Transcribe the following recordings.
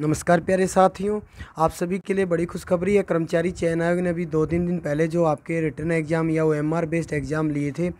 नमस्कार प्यारे साथियों आप सभी के लिए बड़ी खुशखबरी है कर्मचारी चयन आयोग ने अभी दो तीन दिन, पहले जो आपके रिटर्न एग्ज़ाम या OMR M R based exam लिए थे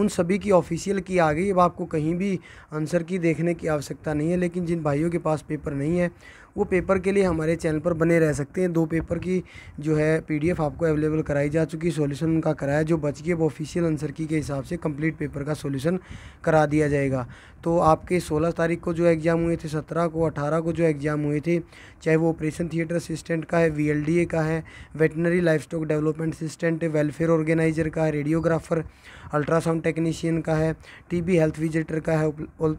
उन सभी की ऑफिशियल की आ गई अब आपको कहीं भी आंसर की देखने की आवश्यकता नहीं है लेकिन जिन भाइयों के पास पेपर नहीं है वो पेपर के लिए हमारे चैनल पर बने रह सकते हैं दो पेपर की जो है पीडीएफ आपको अवेलेबल कराई जा चुकी सॉल्यूशन उनका कराया जो बच गए वो ऑफिशियल आंसर की के हिसाब से कंप्लीट पेपर का सॉल्यूशन करा दिया जाएगा तो आपके 16 तारीख को जो एग्ज़ाम हुए थे 17 को 18 को जो एग्ज़ाम हुए थे चाहे वो ऑपरेशन थिएटर असिस्टेंट का है वी का है veterinary livestock development assistant welfare organiser का है रेडियोग्राफर अल्ट्रासाउंड टेक्नीशियन का है टीबी हेल्थ विजिटर का है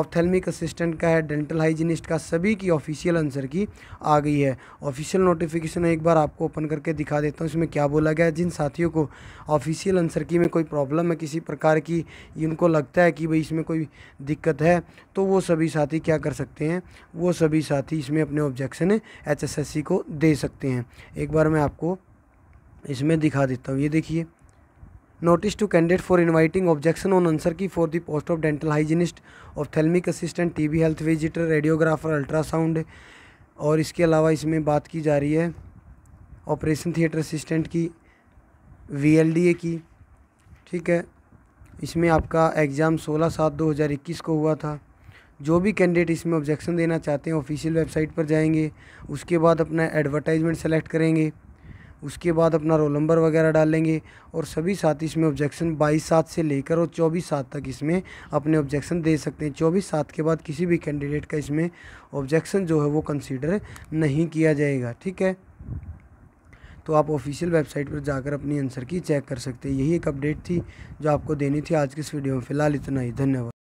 ऑफ्थेलमिक असिस्टेंट का है डेंटल हाइजीनिस्ट का सभी की ऑफिशियल ऑफिशियल आंसर की आ गई है ऑफिशियल नोटिफिकेशन एक बार आपको ओपन करके दिखा देता हूँ इसमें क्या बोला गया है जिन साथियों को ऑफिशियल आंसर की में कोई प्रॉब्लम है किसी प्रकार की उनको लगता है कि भाई इसमें कोई दिक्कत है तो वो सभी साथी क्या कर सकते हैं वो सभी साथी इसमें अपने ऑब्जेक्शन एच को दे सकते हैं एक बार मैं आपको इसमें दिखा देता हूँ ये देखिए notice to candidate for inviting objection on answer key for the post of dental hygienist ophthalmic assistant TB health visitor radiographer ultrasound और इसके अलावा इसमें बात की जा रही है ऑपरेशन थिएटर असिस्टेंट की वी की ठीक है इसमें आपका एग्ज़ाम 16 सात 2021 को हुआ था जो भी कैंडिडेट इसमें ऑब्जेक्शन देना चाहते हैं ऑफिशियल वेबसाइट पर जाएंगे उसके बाद अपना एडवर्टाइजमेंट सेलेक्ट करेंगे उसके बाद अपना रोल नंबर वगैरह डालेंगे और सभी साथी इसमें ऑब्जेक्शन बाईस सात से लेकर और चौबीस सात तक इसमें अपने ऑब्जेक्शन दे सकते हैं चौबीस सात के बाद किसी भी कैंडिडेट का इसमें ऑब्जेक्शन जो है वो कंसिडर नहीं किया जाएगा ठीक है तो आप ऑफिशियल वेबसाइट पर जाकर अपनी आंसर की चेक कर सकते हैं यही एक अपडेट थी जो आपको देनी थी आज की इस वीडियो में फ़िलहाल इतना ही धन्यवाद